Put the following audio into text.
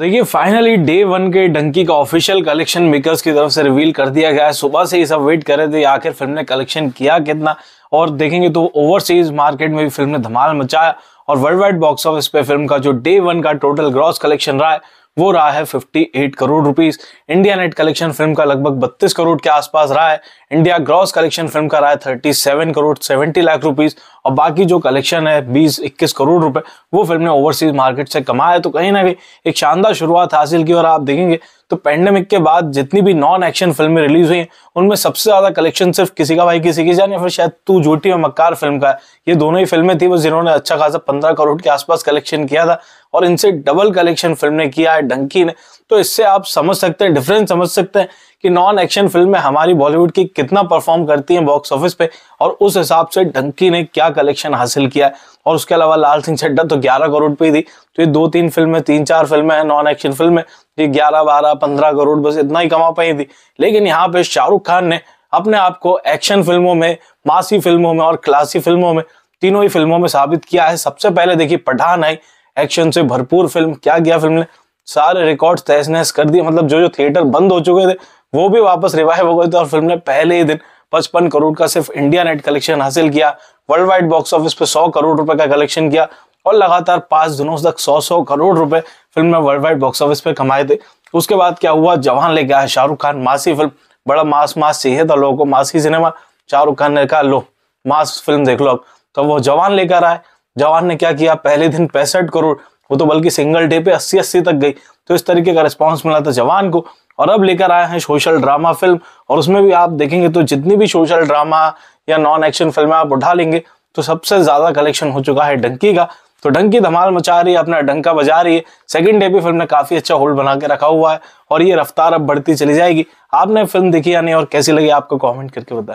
देखिए finally day one के डंकी का ऑफिशियल कलेक्शन मेकर्स की तरफ से रिवील कर दिया गया है सुबह से ही सब वेट कर रहे थे आखिर फिल्म ने कलेक्शन किया कितना और देखेंगे तो ओवरसीज मार्केट में भी फिल्म ने धमाल मचाया और वर्ल्ड वाइड बॉक्स ऑफिस पे फिल्म का जो डे वन का टोटल ग्रॉस कलेक्शन रहा है वो रहा है 58 crore rupees India net collection film का लगभग 32 करोड़ के आसपास रहा है इंडिया ग्रॉस कलेक्शन फिल्म का रहा है 37 करोड़ 70 लाख रुपीस और बाकी जो कलेक्शन है बीस इक्कीस करोड़ रुपए वो फिल्म ने ओवरसीज मार्केट से कमाया तो कहीं ना कहीं एक शानदार शुरुआत हासिल की और आप देखेंगे तो पेंडेमिक के बाद जितनी भी नॉन एक्शन फिल्में रिलीज हुई हैं उनमें सबसे ज्यादा कलेक्शन सिर्फ किसी का भाई किसी की जान या फिर शायद तू झूठी और मक्कार फिल्म का ये दोनों ही फिल्में थी वो जिन्होंने अच्छा खासा पंद्रह करोड़ के आसपास कलेक्शन किया था और इनसे डबल कलेक्शन फिल्म ने किया है डंकी ने तो इससे आप समझ सकते हैं डिफरेंस समझ सकते हैं कि नॉन एक्शन फिल्म में हमारी बॉलीवुड की कितना परफॉर्म करती है बॉक्स ऑफिस पे और उस हिसाब से डंकी ने क्या बड़ा कलेक्शन हासिल किया है और उसके अलावा लाल सिंह चड्डा तो 11 करोड़ पे ही थी तो ये दो तीन फिल्में तीन चार फिल्में हैं नॉन एक्शन फिल्में ये 11 12 15 करोड़ बस इतना ही कमा पाई थी लेकिन यहाँ पे शाहरुख खान ने अपने आप को एक्शन फिल्मों में मासी फिल्मों में और क्लासी फिल्मों में तीनों ही फिल्मों में साबित किया है सबसे पहले देखिए पठान आई एक्शन से भरपूर फिल्म क्या किया फिल्म ने सारे रिकॉर्ड तहस नहस कर दिए मतलब जो जो थिएटर बंद हो चुके थे वो भी वापस रिवाइव हो गई थी और फिल्म ने पहले ही दिन पचपन करोड़ का सिर्फ इंडिया नेट कलेक्शन हासिल किया वर्ल्ड वाइड बॉक्स ऑफिस पे सौ करोड़ रुपए का कलेक्शन किया और लगातार पांच दिनों तक सौ सौ करोड़ रुपए फिल्म ने वर्ल्ड वाइड बॉक्स ऑफिस पे कमाए थे उसके बाद क्या हुआ जवान लेके गया शाहरुख खान मासी फिल्म बड़ा मास मास चाहिए था लोगों को मासी सिनेमा शाहरुख खान ने कहा लो मास फिल्म देख लो अब तो वो जवान लेकर आए जवान ने क्या किया पहले दिन पैंसठ करोड़ वो तो बल्कि सिंगल डे पे अस्सी अस्सी तक गई तो इस तरीके का रिस्पॉन्स मिला था जवान को और अब लेकर आए हैं सोशल ड्रामा फिल्म और उसमें भी आप देखेंगे तो जितनी भी सोशल ड्रामा या नॉन एक्शन फिल्में आप उठा लेंगे तो सबसे ज्यादा कलेक्शन हो चुका है डंकी का तो डंकी धमाल मचा रही है अपना डंका बजा रही है सेकंड डे भी फिल्म ने काफी अच्छा होल्ड बना के रखा हुआ है और ये रफ्तार अब बढ़ती चली जाएगी आपने फिल्म देखी या नहीं और कैसी लगी आपको कमेंट करके बताएं